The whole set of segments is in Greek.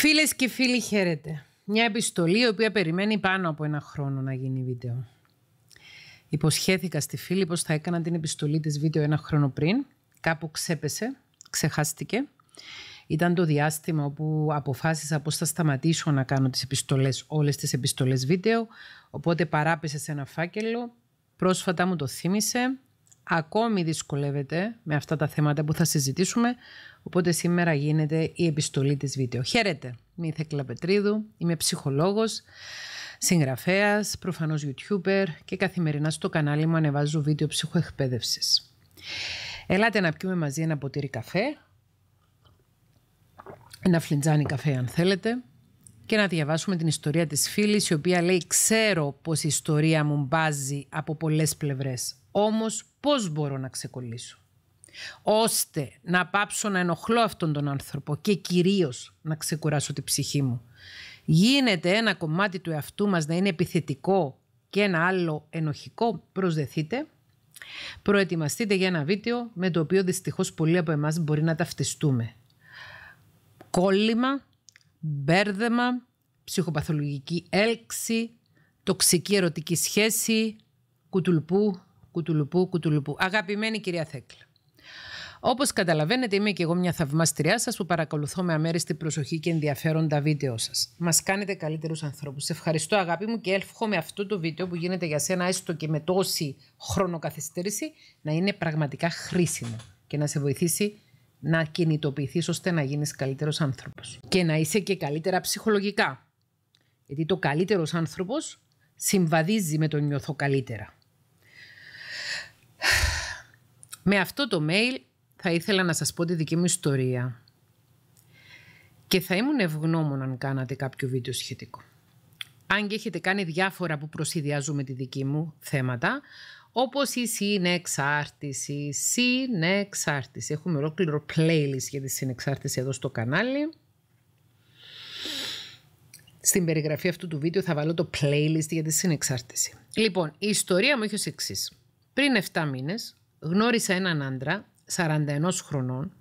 Φίλες και φίλοι, χαίρετε. Μια επιστολή η οποία περιμένει πάνω από ένα χρόνο να γίνει βίντεο. Υποσχέθηκα στη φίλη πως θα έκανα την επιστολή της βίντεο ένα χρόνο πριν. Κάπου ξέπεσε, ξεχάστηκε. Ήταν το διάστημα όπου αποφάσισα πως θα σταματήσω να κάνω τις επιστολές, όλες τις επιστολές βίντεο. Οπότε παράπεσε σε ένα φάκελο. Πρόσφατα μου το θύμισε ακόμη δυσκολεύεται με αυτά τα θέματα που θα συζητήσουμε, οπότε σήμερα γίνεται η επιστολή της βίντεο. Χαίρετε, είμαι η Θεκλα Πετρίδου, είμαι ψυχολόγος, συγγραφέας, προφανώς youtuber και καθημερινά στο κανάλι μου ανεβάζω βίντεο ψυχοεκπαίδευσης. Ελάτε να πιούμε μαζί ένα ποτήρι καφέ, ένα φλιτζάνι καφέ αν θέλετε, και να διαβάσουμε την ιστορία της φίλης η οποία λέει «Ξέρω πως η ιστορία μου μπάζει από πολλές πλευρές, όμως πώς μπορώ να ξεκολλήσω» ώστε να πάψω να ενοχλώ αυτόν τον άνθρωπο και κυρίως να ξεκουράσω την ψυχή μου. Γίνεται ένα κομμάτι του εαυτού μας να είναι επιθετικό και ένα άλλο ενοχικό, προσδεθείτε. Προετοιμαστείτε για ένα βίντεο με το οποίο δυστυχώς πολλοί από εμάς μπορεί να ταυτιστούμε. Κόλλημα, μπέρδεμα, ψυχοπαθολογική έλξη, τοξική ερωτική σχέση, κουτουλπού, κουτουλπού, κουτουλπού. Αγαπημένη κυρία Θέκλα. Όπως καταλαβαίνετε, είμαι και εγώ μια θαυμάστριά σας που παρακολουθώ με αμέριστη προσοχή και ενδιαφέρον τα βίντεο σας. Μας κάνετε καλύτερους ανθρώπους. ευχαριστώ, αγάπη μου, και εύχομαι αυτό το βίντεο που γίνεται για σένα, έστω και με τόση χρονοκαθυστέρηση, να είναι πραγματικά χρήσιμο και να σε βοηθήσει να κινητοποιηθείς ώστε να γίνεις καλύτερος άνθρωπος. Και να είσαι και καλύτερα ψυχολογικά. Γιατί το καλύτερος άνθρωπος συμβαδίζει με το νιώθω καλύτερα. Με αυτό το mail θα ήθελα να σας πω τη δική μου ιστορία. Και θα ήμουν ευγνώμων αν κάνατε κάποιο βίντεο σχετικό. Αν και έχετε κάνει διάφορα που προσυδειάζουν τη δική μου θέματα, όπως η συνεξάρτηση, συνεξάρτηση. Έχουμε ολόκληρο playlist για τη συνεξάρτηση εδώ στο κανάλι. Στην περιγραφή αυτού του βίντεο θα βάλω το playlist για τη συνεξάρτηση. Λοιπόν, η ιστορία μου έχει ως εξής. Πριν 7 μήνες γνώρισα έναν άντρα, 41 χρονών,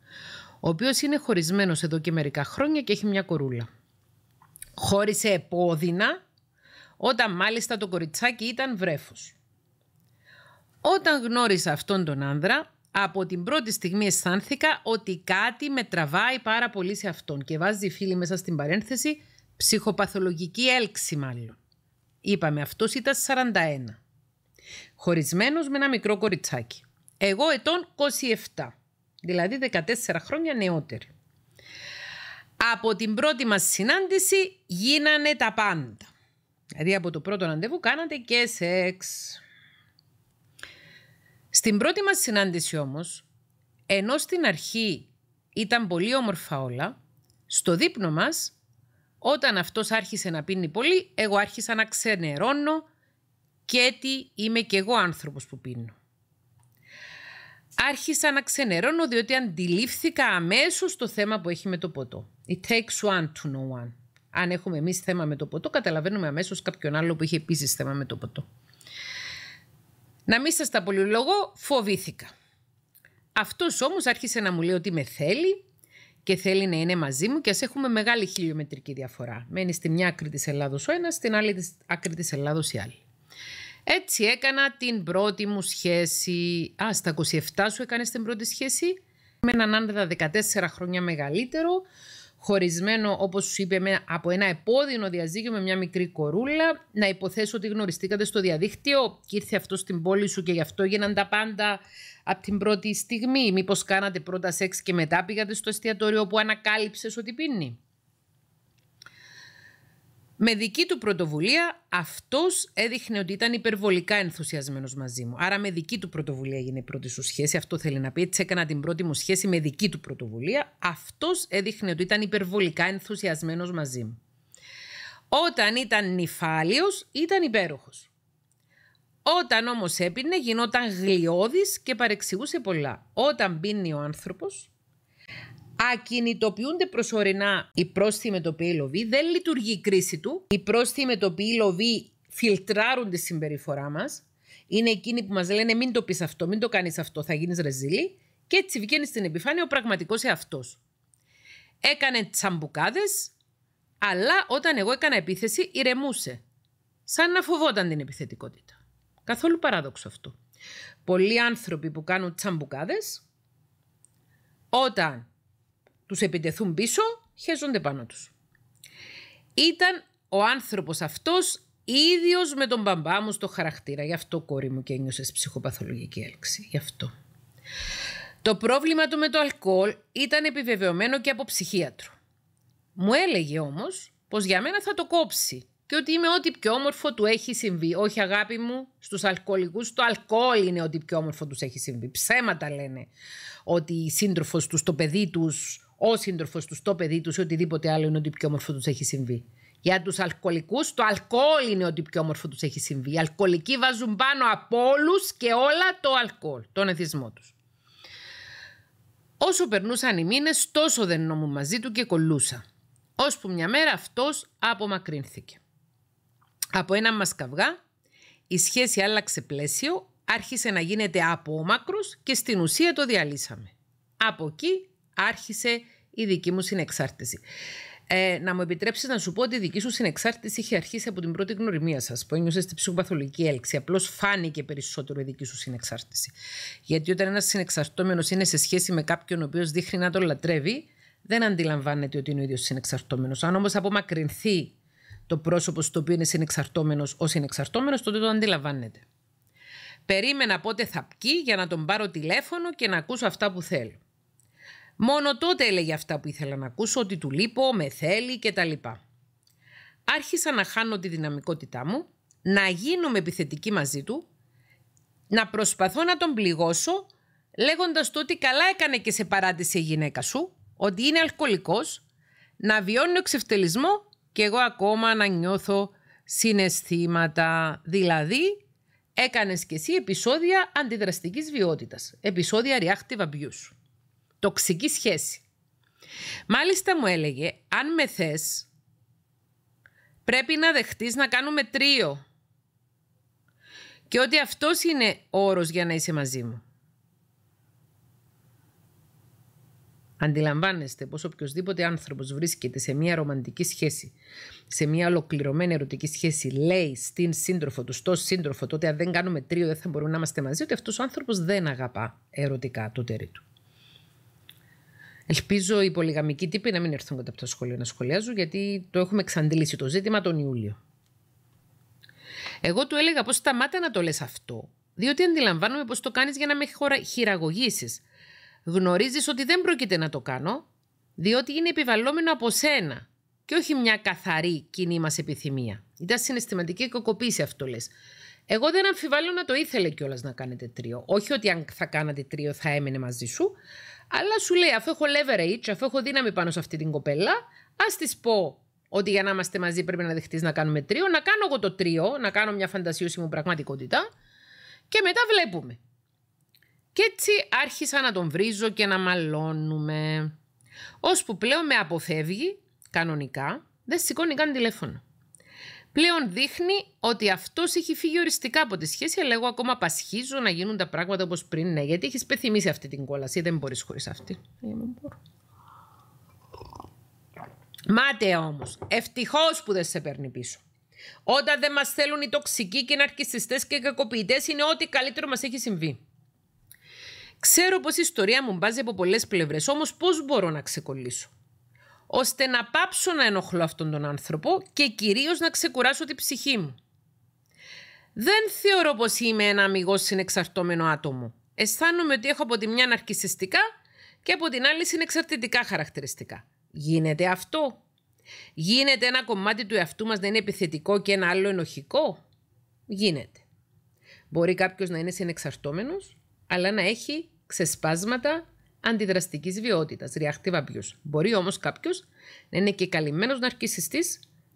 ο οποίος είναι χωρισμένος εδώ και μερικά χρόνια και έχει μια κορούλα. Χώρισε επώδυνα όταν μάλιστα το κοριτσάκι ήταν βρέφος. Όταν γνώρισα αυτόν τον άνδρα, από την πρώτη στιγμή αισθάνθηκα ότι κάτι με τραβάει πάρα πολύ σε αυτόν και βάζει φίλη μέσα στην παρένθεση ψυχοπαθολογική έλξη μάλλον. Είπαμε αυτός ήταν 41. Χωρισμένος με ένα μικρό κοριτσάκι. Εγώ ετών 27, δηλαδή 14 χρόνια νεότερη. Από την πρώτη μας συνάντηση γίνανε τα πάντα. Δηλαδή από το πρώτο ραντεβού κάνατε και σεξ. Στην πρώτη μας συνάντηση όμως, ενώ στην αρχή ήταν πολύ όμορφα όλα, στο δείπνο μας, όταν αυτός άρχισε να πίνει πολύ, εγώ άρχισα να ξενερώνω και τι είμαι και εγώ άνθρωπος που πίνω. Άρχισα να ξενερώνω διότι αντιλήφθηκα αμέσως το θέμα που έχει με το ποτό. It takes one to know one. Αν έχουμε εμείς θέμα με το ποτό, καταλαβαίνουμε αμέσως κάποιον άλλο που έχει επίσης θέμα με το ποτό. Να μην σας τα πολυλογώ, φοβήθηκα. Αυτός όμως άρχισε να μου λέει ότι με θέλει και θέλει να είναι μαζί μου και ας έχουμε μεγάλη χιλιομετρική διαφορά. Μένει στη μια άκρη της Ελλάδος ο ένας, στην άλλη άκρη της Ελλάδος η άλλη. Έτσι έκανα την πρώτη μου σχέση. Α, στα 27 σου έκανες την πρώτη σχέση με έναν άντρα 14 χρόνια μεγαλύτερο, χωρισμένο, όπως σου είπε, από ένα επώδυνο διαζύγιο με μια μικρή κορούλα. Να υποθέσω ότι γνωριστήκατε στο διαδίκτυο και ήρθε αυτό στην πόλη σου και γι' αυτό έγιναν τα πάντα από την πρώτη στιγμή. Μήπως κάνατε πρώτα σεξ και μετά πήγατε στο εστιατόριο που ανακάλυψες ότι πίνει. Με δική του πρωτοβουλία, αυτός έδειχνε ότι ήταν υπερβολικά ενθουσιασμένος μαζί μου. Άρα, με δική του πρωτοβουλία έγινε η πρώτη σου σχέση. Αυτό θέλει να πει. Έτσι, έκανα την πρώτη μου σχέση με δική του πρωτοβουλία. Αυτός έδειχνε ότι ήταν υπερβολικά ενθουσιασμένος μαζί μου. Όταν ήταν νυφάλιος, ήταν υπέροχος. Όταν όμως έπινε, γινόταν γλιώδης και παρεξηγούσε πολλά. Όταν πίνει ο άνθρωπος, Ακινητοποιούνται προσωρινά οι προσθυμετοποιοί λοβοί, δεν λειτουργεί η κρίση του. Οι οποίο λοβοί φιλτράρουν τη συμπεριφορά μας. Είναι εκείνοι που μας λένε μην το πεις αυτό, μην το κάνεις αυτό, θα γίνεις ρεζίλη. Και έτσι βγαίνει στην επιφάνεια ο πραγματικός εαυτός. Έκανε τσαμπουκάδες, αλλά όταν εγώ έκανα επίθεση, ηρεμούσε. Σαν να φοβόταν την επιθετικότητα. Καθόλου παράδοξο αυτό. Πολλοί άνθρωποι που κάνουν τσαμπουκάδες, όταν τους επιτεθούν πίσω, χέζονται πάνω τους. Ήταν ο άνθρωπος αυτός ίδιος με τον μπαμπά μου στο χαρακτήρα. Γι' αυτό κόρη μου και ένιωσες ψυχοπαθολογική έλξη. Γι' αυτό. Το πρόβλημα του με το αλκοόλ ήταν επιβεβαιωμένο και από ψυχίατρο. Μου έλεγε όμως πως για μένα θα το κόψει και ότι είμαι ό,τι πιο όμορφο του έχει συμβεί. Όχι αγάπη μου, στους αλκοολικούς το αλκοόλ είναι ό,τι πιο όμορφο τους έχει συμβεί. Ψέματα λένε ότι η σύντροφος τους το παιδί τους, ο σύντροφος τους, το παιδί τους ή οτιδήποτε άλλο είναι ότι πιο όμορφο τους έχει συμβεί. Για τους αλκοολικούς, το αλκοόλ είναι ότι πιο όμορφο τους έχει συμβεί. Οι αλκοολικοί βάζουν πάνω από όλους και όλα το αλκοόλ, τον εθισμό τους. Όσο περνούσαν οι μήνες, τόσο δεν νόμουν μαζί του και κολούσα. Ώσπου μια μέρα αυτός απομακρύνθηκε. Από ένα μας καυγά, η σχέση άλλαξε πλαίσιο, άρχισε να γίνεται απόμακρος και στην ουσία το διαλύσαμε. Από εκεί άρχισε η δική μου συνεξάρτηση. Ε, να μου επιτρέψεις να σου πω ότι η δική σου συνεξάρτηση είχε αρχίσει από την πρώτη γνωριμία σας, που ένιωσες την ψυχοπαθολογική έλξη. Απλώς φάνηκε περισσότερο η δική σου συνεξάρτηση. Γιατί όταν ένας συνεξαρτώμενος είναι σε σχέση με κάποιον ο οποίος δείχνει να τον λατρεύει, δεν αντιλαμβάνεται ότι είναι ο ίδιος συνεξαρτώμενος. Αν όμως απομακρυνθεί το πρόσωπο στο οποίο είναι συνεξαρτώμενος ω συνεξαρτώμενος, τότε το αντιλαμβάνεται. Περίμενα πότε θα πκεί για να τον πάρω τηλέφωνο και να ακούσω αυτά που θέλω. Μόνο τότε έλεγε αυτά που ήθελα να ακούσω, ότι του λείπω, με θέλει κτλ. Άρχισα να χάνω τη δυναμικότητά μου, να γίνομαι επιθετική μαζί του, να προσπαθώ να τον πληγώσω, λέγοντας το ότι καλά έκανε και σε παράτηση η γυναίκα σου, ότι είναι αλκοολικός, να βιώνει εξευτελισμό και εγώ ακόμα να νιώθω συναισθήματα. Δηλαδή, έκανες και εσύ επεισόδια αντιδραστικής βιότητας, επεισόδια reactive abuse τοξική σχέση. Μάλιστα μου έλεγε, αν με θες, πρέπει να δεχτείς να κάνουμε τρίο. Και ότι αυτός είναι όρος για να είσαι μαζί μου. Αντιλαμβάνεστε πως οποιοδήποτε άνθρωπος βρίσκεται σε μια ρομαντική σχέση, σε μια ολοκληρωμένη ερωτική σχέση, λέει στην σύντροφο του, στο σύντροφο, τότε αν δεν κάνουμε τρίο δεν θα μπορούμε να είμαστε μαζί, ότι αυτός ο άνθρωπος δεν αγαπά ερωτικά το τέρι του. Ελπίζω οι πολυγαμικοί τύποι να μην έρθουν κατά από το σχολείο να σχολιάζουν, γιατί το έχουμε εξαντλήσει το ζήτημα τον Ιούλιο. Εγώ του έλεγα πώς σταμάτα να το λες αυτό, διότι αντιλαμβάνομαι πω το κάνεις για να με χειραγωγήσεις. Γνωρίζεις ότι δεν πρόκειται να το κάνω, διότι είναι επιβαλλόμενο από σένα και όχι μια καθαρή κοινή μας επιθυμία. Ήταν συναισθηματική κακοποίηση αυτό λες. Εγώ δεν αμφιβάλλω να το ήθελε κιόλας να κάνετε τρίο. Όχι ότι αν θα κάνατε τρίο θα έμενε μαζί σου, αλλά σου λέει, αφού έχω leverage, αφού έχω δύναμη πάνω σε αυτή την κοπέλα, ας της πω ότι για να είμαστε μαζί πρέπει να δεχτείς να κάνουμε τρίο, να κάνω εγώ το τρίο, να κάνω μια φαντασίωση μου πραγματικότητα και μετά βλέπουμε. Και έτσι άρχισα να τον βρίζω και να μαλώνουμε. Ώσπου πλέον με αποφεύγει κανονικά, δεν σηκώνει καν τηλέφωνο πλέον δείχνει ότι αυτός έχει φύγει οριστικά από τη σχέση, αλλά εγώ ακόμα πασχίζω να γίνουν τα πράγματα όπως πριν. Ναι, γιατί έχεις πεθυμίσει αυτή την κόλαση. Δεν μπορείς χωρίς αυτή. Ε, Μάται όμως. Ευτυχώς που δεν σε παίρνει πίσω. Όταν δεν μας θέλουν οι τοξικοί και ναρκιστέ και κακοποιητές, είναι ό,τι καλύτερο μας έχει συμβεί. Ξέρω πως η ιστορία μου μπάζει από πολλές πλευρές, όμως πώς μπορώ να ξεκολλήσω ώστε να πάψω να ενοχλώ αυτόν τον άνθρωπο και κυρίως να ξεκουράσω την ψυχή μου. Δεν θεωρώ πως είμαι ένα αμυγό συνεξαρτώμενο άτομο. Αισθάνομαι ότι έχω από τη μια ναρκισιστικά και από την άλλη συνεξαρτητικά χαρακτηριστικά. Γίνεται αυτό. Γίνεται ένα κομμάτι του εαυτού μας να είναι επιθετικό και ένα άλλο ενοχικό. Γίνεται. Μπορεί κάποιος να είναι συνεξαρτώμενος, αλλά να έχει ξεσπάσματα αντιδραστικής βιότητας, reactive abuse. Μπορεί όμως κάποιος να είναι και καλυμμένος ναρκιστή,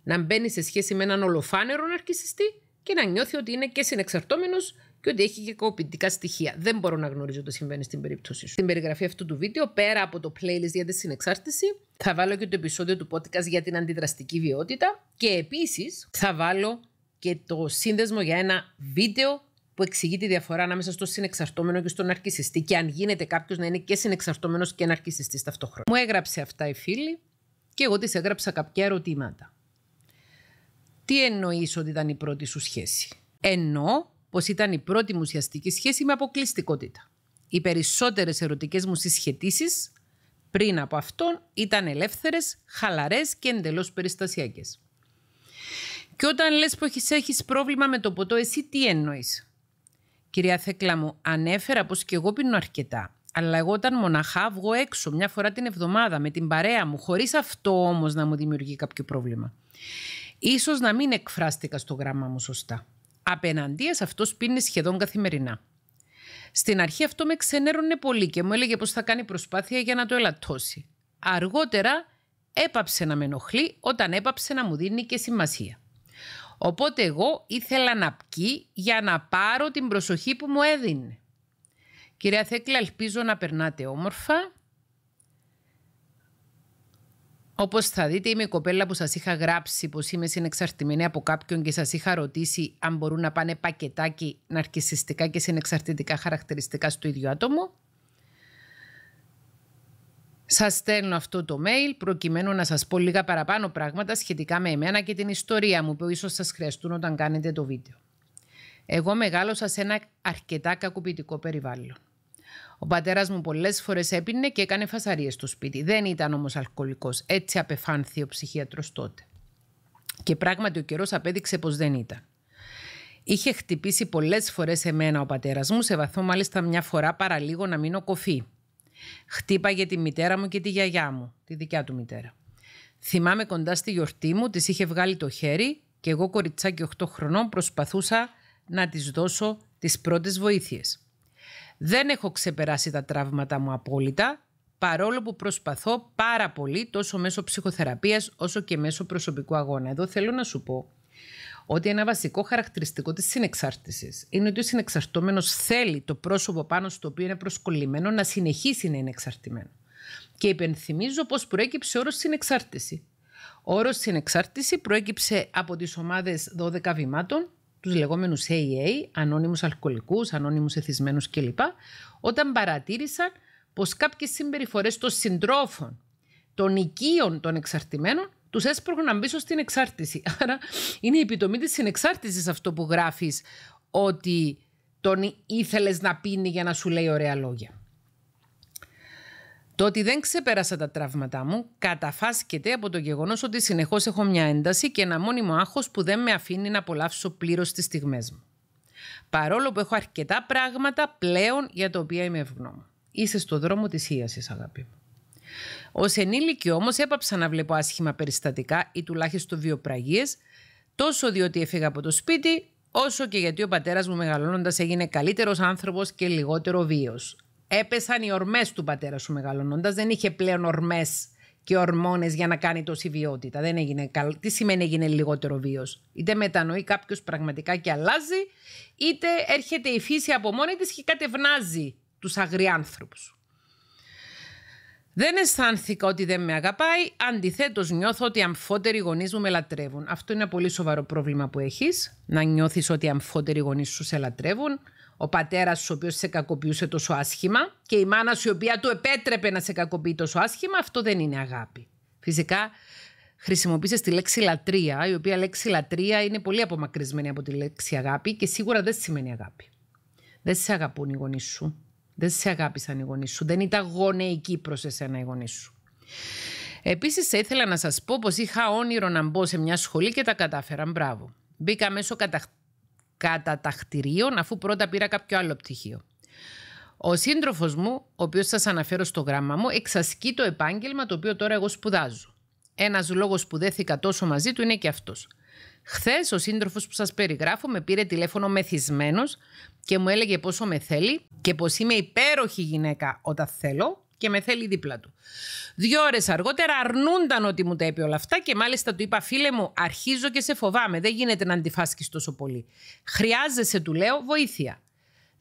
να μπαίνει σε σχέση με έναν ολοφάνερο ναρκιστή και να νιώθει ότι είναι και συνεξαρτώμενος και ότι έχει και κακοποιητικά στοιχεία. Δεν μπορώ να γνωρίζω τι συμβαίνει στην περίπτωση σου. Στην περιγραφή αυτού του βίντεο, πέρα από το playlist για τη συνεξάρτηση, θα βάλω και το επεισόδιο του podcast για την αντιδραστική βιότητα και επίσης θα βάλω και το σύνδεσμο για ένα βίντεο που εξηγεί τη διαφορά ανάμεσα στο συνεξαρτώμενο και στον αρκισιστή και αν γίνεται κάποιος να είναι και συνεξαρτώμενος και αρκισιστή ταυτόχρονα. Μου έγραψε αυτά η φίλη και εγώ τη έγραψα κάποια ερωτήματα. Τι εννοείς ότι ήταν η πρώτη σου σχέση. Εννοώ πως ήταν η πρώτη μου ουσιαστική σχέση με αποκλειστικότητα. Οι περισσότερες ερωτικές μου συσχετήσεις πριν από αυτόν ήταν ελεύθερες, χαλαρές και εντελώς περιστασιακές. Και όταν λες που έχεις πρόβλημα με το ποτό, εσύ τι εννοείς. Κυρία Θέκλα μου, ανέφερα πως και εγώ πίνω αρκετά. Αλλά εγώ όταν μοναχά βγω έξω μια φορά την εβδομάδα με την παρέα μου, χωρίς αυτό όμως να μου δημιουργεί κάποιο πρόβλημα. Ίσως να μην εκφράστηκα στο γράμμα μου σωστά. Απέναντίας αυτός πίνει σχεδόν καθημερινά. Στην αρχή αυτό με ξενέρωνε πολύ και μου έλεγε πως θα κάνει προσπάθεια για να το ελαττώσει. Αργότερα έπαψε να με ενοχλεί όταν έπαψε να μου δίνει και σημασία. Οπότε εγώ ήθελα να πκεί για να πάρω την προσοχή που μου έδινε. Κυρία Θέκλα, ελπίζω να περνάτε όμορφα. Όπως θα δείτε είμαι η κοπέλα που σας είχα γράψει πως είμαι συνεξαρτημένη από κάποιον και σας είχα ρωτήσει αν μπορούν να πάνε πακετάκι ναρκισιστικά και συνεξαρτητικά χαρακτηριστικά στο ίδιο άτομο. Σας στέλνω αυτό το mail προκειμένου να σας πω λίγα παραπάνω πράγματα σχετικά με εμένα και την ιστορία μου που ίσως σας χρειαστούν όταν κάνετε το βίντεο. Εγώ μεγάλωσα σε ένα αρκετά κακοποιητικό περιβάλλον. Ο πατέρας μου πολλές φορές έπινε και έκανε φασαρίες στο σπίτι. Δεν ήταν όμως αλκοολικός. Έτσι απεφάνθη ο ψυχίατρος τότε. Και πράγματι ο καιρός απέδειξε πως δεν ήταν. Είχε χτυπήσει πολλές φορές εμένα ο πατέρας μου, σε βαθμό μάλιστα μια φορά παραλίγο να μείνω κοφή. Χτύπαγε τη μητέρα μου και τη γιαγιά μου, τη δικιά του μητέρα. Θυμάμαι κοντά στη γιορτή μου, της είχε βγάλει το χέρι και εγώ κοριτσάκι 8 χρονών προσπαθούσα να της δώσω τις πρώτες βοήθειες. Δεν έχω ξεπεράσει τα τραύματα μου απόλυτα, παρόλο που προσπαθώ πάρα πολύ τόσο μέσω ψυχοθεραπείας όσο και μέσω προσωπικού αγώνα. Εδώ θέλω να σου πω ότι ένα βασικό χαρακτηριστικό της συνεξάρτησης είναι ότι ο συνεξαρτώμενος θέλει το πρόσωπο πάνω στο οποίο είναι προσκολλημένο να συνεχίσει να είναι εξαρτημένο. Και υπενθυμίζω πώ προέκυψε ο όρος συνεξάρτηση. Ο όρος συνεξάρτηση προέκυψε από τις ομάδες 12 βημάτων, τους λεγόμενους AA, ανώνυμους αλκοολικούς, ανώνυμους εθισμένους κλπ., όταν παρατήρησαν πως προεκυψε ο ορο συνεξαρτηση ο ορο συνεξαρτηση προεκυψε απο τις ομαδες 12 βηματων συμπεριφορές των συντρόφων των οικείων των εξαρτημένων τους έσπρωχναν να μπει στην εξάρτηση. Άρα είναι η επιτομή της συνεξάρτησης αυτό που γράφεις ότι τον ήθελες να πίνει για να σου λέει ωραία λόγια. Το ότι δεν ξεπέρασα τα τραύματά μου καταφάσκεται από το γεγονός ότι συνεχώς έχω μια ένταση και ένα μόνιμο άγχος που δεν με αφήνει να απολαύσω πλήρως τις στιγμές μου. Παρόλο που έχω αρκετά πράγματα πλέον για τα οποία είμαι ευγνώμων. Είσαι στο δρόμο της ίασης αγάπη μου. Ως ενήλικη όμως έπαψα να βλέπω άσχημα περιστατικά ή τουλάχιστον βιοπραγίε, τόσο διότι έφυγα από το σπίτι, όσο και γιατί ο πατέρας μου μεγαλώνοντας έγινε καλύτερος άνθρωπος και λιγότερο βίο. Έπεσαν οι ορμές του πατέρα σου μεγαλώνοντας, δεν είχε πλέον ορμές και ορμόνες για να κάνει τόση βιότητα. Δεν έγινε καλ... Τι σημαίνει έγινε λιγότερο βίο. Είτε μετανοεί κάποιος πραγματικά και αλλάζει, είτε έρχεται η φύση από μόνη της και κατευνάζει τους αγριάνθρωπους. Δεν αισθάνθηκα ότι δεν με αγαπάει. Αντιθέτως, νιώθω ότι οι αμφότεροι γονείς μου με λατρεύουν. Αυτό είναι ένα πολύ σοβαρό πρόβλημα που έχεις. Να νιώθεις ότι οι αμφότεροι γονείς σου σε λατρεύουν. Ο πατέρας, ο οποίος σε κακοποιούσε τόσο άσχημα, και η μάνα, σου η οποία του επέτρεπε να σε κακοποιεί τόσο άσχημα, αυτό δεν είναι αγάπη. Φυσικά, χρησιμοποίησες τη λέξη λατρεία, η οποία λέξη λατρεία είναι πολύ απομακρυσμένη από τη λέξη αγάπη και σίγουρα δεν σημαίνει αγάπη. Δεν σε αγαπούν οι γονείς σου. Δεν σε αγάπησαν οι γονείς σου. Δεν ήταν γονεϊκοί προς εσένα οι γονείς σου. Επίσης, θα ήθελα να σας πω πως είχα όνειρο να μπω σε μια σχολή και τα κατάφερα. Μπράβο. Μπήκα μέσω καταταχτηρίων, αφού πρώτα πήρα κάποιο άλλο πτυχίο. Ο σύντροφος μου, ο οποίος σας αναφέρω στο γράμμα μου, εξασκεί το επάγγελμα το οποίο τώρα εγώ σπουδάζω. Ένας λόγος που δέθηκα τόσο μαζί του είναι και αυτός. Χθες ο σύντροφος που σας περιγράφω με πήρε τηλέφωνο μεθυσμένος και μου έλεγε πόσο με θέλει και πως είμαι υπέροχη γυναίκα όταν θέλω και με θέλει δίπλα του. Δύο ώρες αργότερα αρνούνταν ότι μου τα είπε όλα αυτά και μάλιστα του είπα: Φίλε μου, αρχίζω και σε φοβάμαι. Δεν γίνεται να αντιφάσκεις τόσο πολύ. Χρειάζεσαι, του λέω, βοήθεια.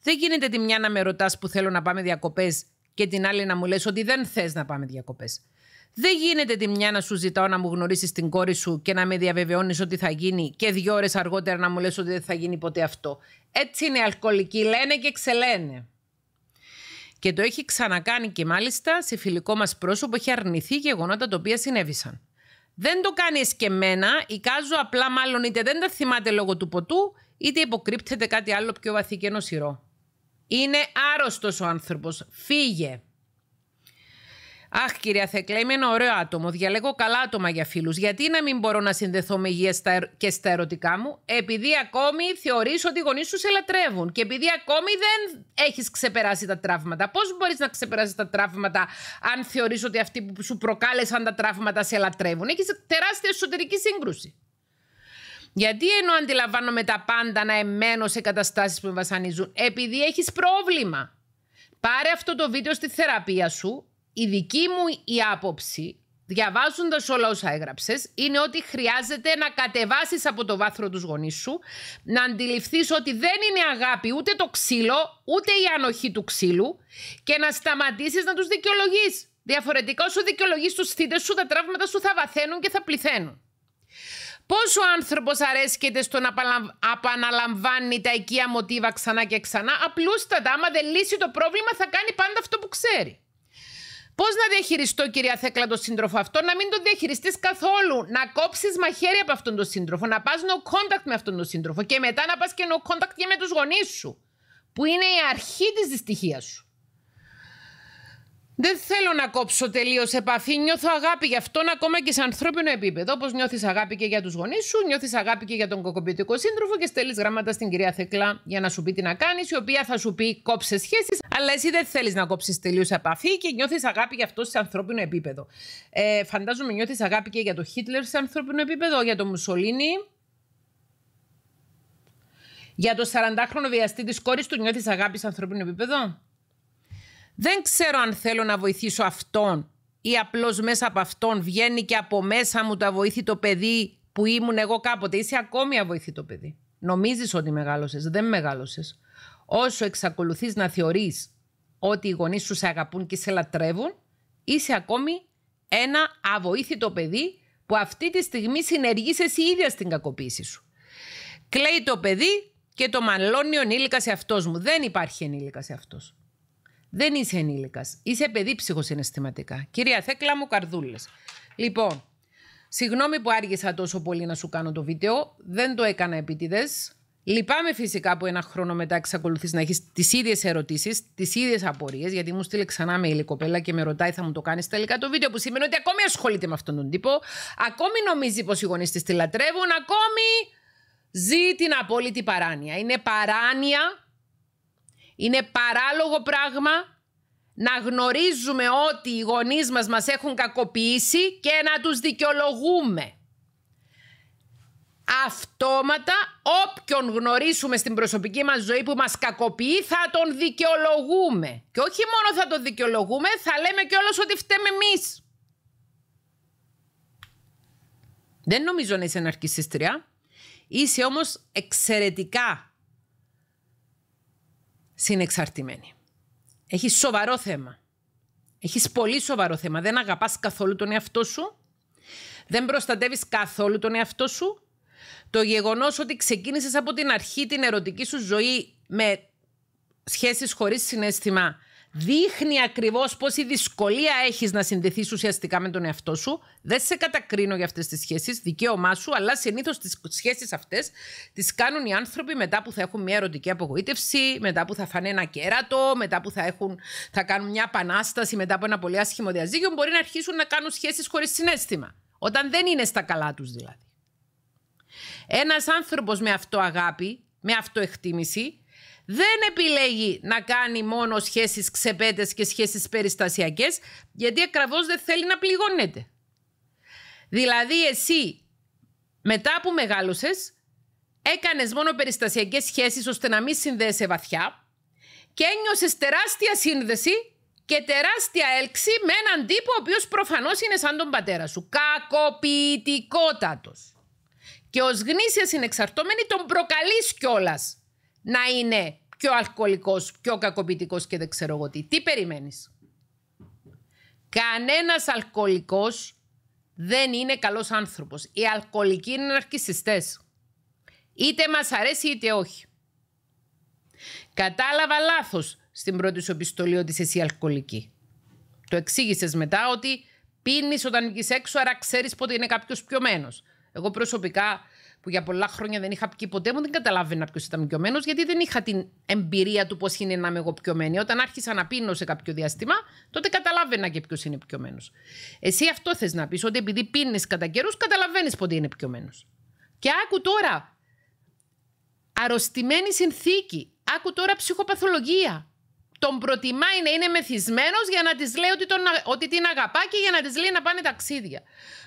Δεν γίνεται τη μια να με ρωτάς που θέλω να πάμε διακοπές και την άλλη να μου λες ότι δεν θες να πάμε διακοπές. Δεν γίνεται τη μια να σου ζητάω να μου γνωρίσεις την κόρη σου και να με διαβεβαιώνεις ότι θα γίνει, και δύο ώρες αργότερα να μου λες ότι δεν θα γίνει ποτέ αυτό. Έτσι είναι αλκοολικοί, λένε και ξελένε. Και το έχει ξανακάνει και μάλιστα σε φιλικό μας πρόσωπο έχει αρνηθεί γεγονότα τα οποία συνέβησαν. Δεν το κάνει και εμένα, εικάζω απλά μάλλον είτε δεν τα θυμάται λόγω του ποτού, είτε υποκρύπτεται κάτι άλλο πιο βαθύ και νοσηρό. Είναι άρρωστος ο άνθρωπος. Φύγε. Αχ, κυρία Θεκλέ, είμαι ένα ωραίο άτομο. Διαλέγω καλά άτομα για φίλους. Γιατί να μην μπορώ να συνδεθώ με υγεία και στα ερωτικά μου, επειδή ακόμη θεωρείς ότι οι γονείς σου σε λατρεύουν και επειδή ακόμη δεν έχεις ξεπεράσει τα τραύματα. Πώς μπορείς να ξεπεράσεις τα τραύματα, αν θεωρείς ότι αυτοί που σου προκάλεσαν τα τραύματα σε λατρεύουν. Έχεις τεράστια εσωτερική σύγκρουση. Γιατί ενώ αντιλαμβάνομαι τα πάντα να εμένω σε καταστάσεις που με βασανίζουν, επειδή έχεις πρόβλημα. Πάρε αυτό το βίντεο στη θεραπεία σου, η δική μου η άποψη, διαβάζοντας όλα όσα έγραψες, είναι ότι χρειάζεται να κατεβάσεις από το βάθρο τους γονείς σου, να αντιληφθείς ότι δεν είναι αγάπη ούτε το ξύλο, ούτε η ανοχή του ξύλου και να σταματήσεις να τους δικαιολογείς. Διαφορετικά, όσο δικαιολογείς τους θήτε σου, τα τραύματα σου θα βαθαίνουν και θα πληθαίνουν. Πόσο άνθρωπος αρέσκεται στο να επαναλαμβάνει τα οικία μοτίβα ξανά και ξανά, απλούστατα, άμα δεν λύσει το πρόβλημα, θα κάνει πάντα αυτό που ξέρει. Πώς να διαχειριστώ, κυρία Θέκλα, τον σύντροφο αυτό, να μην τον διαχειριστείς καθόλου. Να κόψεις μαχαίρι από αυτόν τον σύντροφο, να πας no contact με αυτόν τον σύντροφο και μετά να πας και no contact και με τους γονείς σου. Που είναι η αρχή της δυστυχίας σου. Δεν θέλω να κόψω τελείως επαφή. Νιώθω αγάπη γι' αυτόν ακόμα και σε ανθρώπινο επίπεδο. Όπως νιώθεις αγάπη και για τους γονείς σου, νιώθεις αγάπη και για τον κοκομπιωτικό σύντροφο και στέλνεις γράμματα στην κυρία Θεκλά για να σου πει τι να κάνεις, η οποία θα σου πει κόψε σχέσεις, αλλά εσύ δεν θέλεις να κόψεις τελείως επαφή και νιώθεις αγάπη γι' αυτό σε ανθρώπινο επίπεδο. Ε, φαντάζομαι νιώθεις αγάπη και για τον Χίτλερ σε ανθρώπινο επίπεδο, για τον Μουσολίνη. Για τον 40χρονο βιαστή της κόρης του νιώθεις αγάπη σε ανθρώπινο επίπεδο. Δεν ξέρω αν θέλω να βοηθήσω αυτόν ή απλώς μέσα από αυτόν βγαίνει και από μέσα μου το αβοήθητο παιδί που ήμουν εγώ κάποτε. Είσαι ακόμη αβοήθητο παιδί. Νομίζεις ότι μεγάλωσες, δεν μεγάλωσες. Όσο εξακολουθείς να θεωρείς ότι οι γονείς σου σε αγαπούν και σε λατρεύουν, είσαι ακόμη ένα αβοήθητο παιδί που αυτή τη στιγμή συνεργείς εσύ ίδια στην κακοποίηση σου. Κλαίει το παιδί και το μαλώνει ο ενήλικας σε μου. Δεν υπάρχει ενήλικα σε δεν είσαι ενήλικας. Είσαι παιδί ψυχοσυναισθηματικά. Κυρία Θέκλα μου, καρδούλες. Λοιπόν, συγγνώμη που άργησα τόσο πολύ να σου κάνω το βίντεο. Δεν το έκανα επίτηδες. Λυπάμαι φυσικά που ένα χρόνο μετά εξακολουθείς να έχεις τις ίδιες ερωτήσεις, τις ίδιες απορίες, γιατί μου στείλε ξανά με η και με ρωτάει, θα μου το κάνεις τελικά το βίντεο, που σημαίνει ότι ακόμη ασχολείται με αυτόν τον τύπο, ακόμη νομίζει πως οι γονείς της τη λατρεύουν, ακόμη ζει την απόλυτη παράνοια. Είναι παράνοια είναι παράλογο πράγμα να γνωρίζουμε ότι οι γονείς μας μας έχουν κακοποιήσει και να τους δικαιολογούμε. Αυτόματα όποιον γνωρίσουμε στην προσωπική μας ζωή που μας κακοποιεί θα τον δικαιολογούμε. Και όχι μόνο θα τον δικαιολογούμε, θα λέμε κιόλας ότι φταίμε εμείς. Δεν νομίζω να είσαι αρχισίστρια. Είσαι όμως εξαιρετικά συνεξαρτημένη. Έχεις σοβαρό θέμα. Έχεις πολύ σοβαρό θέμα. Δεν αγαπάς καθόλου τον εαυτό σου. Δεν προστατεύεις καθόλου τον εαυτό σου. Το γεγονός ότι ξεκίνησες από την αρχή την ερωτική σου ζωή με σχέσεις χωρίς συνέστημα δείχνει ακριβώς πόση δυσκολία έχεις να συνδεθείς ουσιαστικά με τον εαυτό σου. Δεν σε κατακρίνω για αυτές τις σχέσεις, δικαίωμά σου, αλλά συνήθως τις σχέσεις αυτές τις κάνουν οι άνθρωποι μετά που θα έχουν μια ερωτική απογοήτευση, μετά που θα φάνε ένα κέρατο, μετά που θα, έχουν, θα κάνουν μια επανάσταση μετά από ένα πολύ άσχημο διαζύγιο. Μπορεί να αρχίσουν να κάνουν σχέσεις χωρίς συνέστημα. Όταν δεν είναι στα καλά τους δηλαδή. Ένας άνθρωπος με αυτοαγάπη, με αυτοεκτίμηση, δεν επιλέγει να κάνει μόνο σχέσεις ξεπέτες και σχέσεις περιστασιακές, γιατί ακραβώς δεν θέλει να πληγώνεται. Δηλαδή εσύ μετά που μεγάλωσες, έκανες μόνο περιστασιακές σχέσεις ώστε να μην συνδέεσαι βαθιά και ένιωσες τεράστια σύνδεση και τεράστια έλξη με έναν τύπο ο οποίος προφανώς είναι σαν τον πατέρα σου. Κακοποιητικότατος. Και ως γνήσιας συνεξαρτώμενη τον προκαλείς κιόλας να είναι πιο αλκοολικός, πιο κακοποιητικός και δεν ξέρω εγώ τι. Τι περιμένεις. Κανένας αλκοολικός δεν είναι καλός άνθρωπος. Οι αλκοολικοί είναι αρκισιστές. Είτε μας αρέσει είτε όχι. Κατάλαβα λάθος στην πρώτη σου επιστολή ότι είσαι εσύ αλκοολική. Το εξήγησες μετά ότι πίνεις όταν βγεις έξω, άρα ξέρεις πότε είναι κάποιος πιωμένος. Εγώ προσωπικά που για πολλά χρόνια δεν είχα πει ποτέ μου, δεν καταλάβαινα ποιος ήταν πιωμένο, γιατί δεν είχα την εμπειρία του πώς είναι να είμαι εγώ πιωμένη. Όταν άρχισα να πίνω σε κάποιο διάστημα, τότε καταλάβαινα και ποιος είναι πιωμένο. Εσύ αυτό θες να πεις, ότι επειδή πίνεις κατά καιρούς, καταλαβαίνεις πότε είναι πιωμένο. Και άκου τώρα. Αρρωστημένη συνθήκη. Άκου τώρα ψυχοπαθολογία τον προτιμάει να είναι μεθυσμένος για να της λέει ότι, τον, ότι την αγαπά και για να της λέει να πάνε ταξίδια.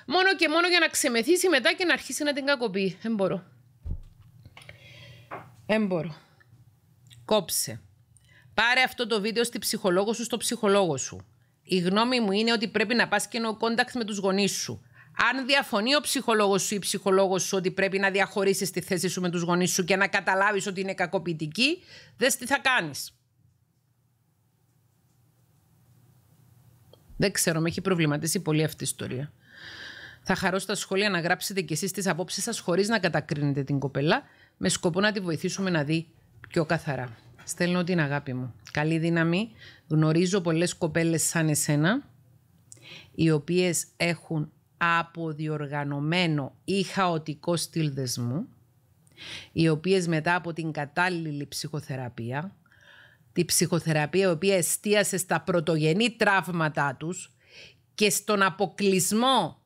Μόνο και μόνο για να ξεμεθύσει μετά και να αρχίσει να την κακοποιεί. Δεν μπορώ. Δεν Κόψε. Πάρε αυτό το βίντεο στη ψυχολόγο σου, στο ψυχολόγο σου. Η γνώμη μου είναι ότι πρέπει να πας και no contact με τους γονείς σου. Αν διαφωνεί ο ψυχολόγος σου ή η η ψυχολογο σου ότι πρέπει να διαχωρίσεις τη θέση σου με τους γονείς σου και να καταλάβεις ότι είναι κακοποιητική, Δες τι θα κάνεις. Δεν ξέρω, με έχει προβληματίσει πολύ αυτή η ιστορία. Θα χαρώ στα σχόλια να γράψετε κι εσείς τις απόψεις σας χωρίς να κατακρίνετε την κοπελά, με σκοπό να τη βοηθήσουμε να δει πιο καθαρά. Στέλνω την αγάπη μου. Καλή δύναμη. Γνωρίζω πολλές κοπέλες σαν εσένα, οι οποίες έχουν αποδιοργανωμένο ή χαοτικό στυλ δεσμού, οι οποίες μετά από την κατάλληλη ψυχοθεραπεία τη ψυχοθεραπεία, η οποία εστίασε στα πρωτογενή τραύματά τους και στον αποκλεισμό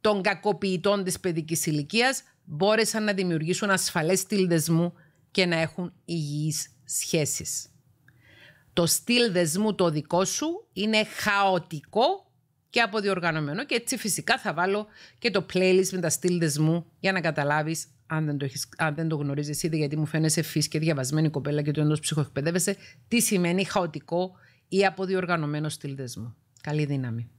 των κακοποιητών της παιδικής ηλικίας μπόρεσαν να δημιουργήσουν ασφαλές στυλ δεσμού και να έχουν υγιείς σχέσεις. Το στυλ δεσμού το δικό σου είναι χαοτικό και αποδιοργανωμένο και έτσι φυσικά θα βάλω και το playlist με τα στυλ δεσμού για να καταλάβεις αν δεν, το έχεις, γνωρίζεις ήδη γιατί μου φαίνεσαι φύση και διαβασμένη κοπέλα και το εντός ψυχοεκπαιδεύεσαι, τι σημαίνει χαοτικό ή αποδιοργανωμένο στυλ δεσμού. Καλή δύναμη.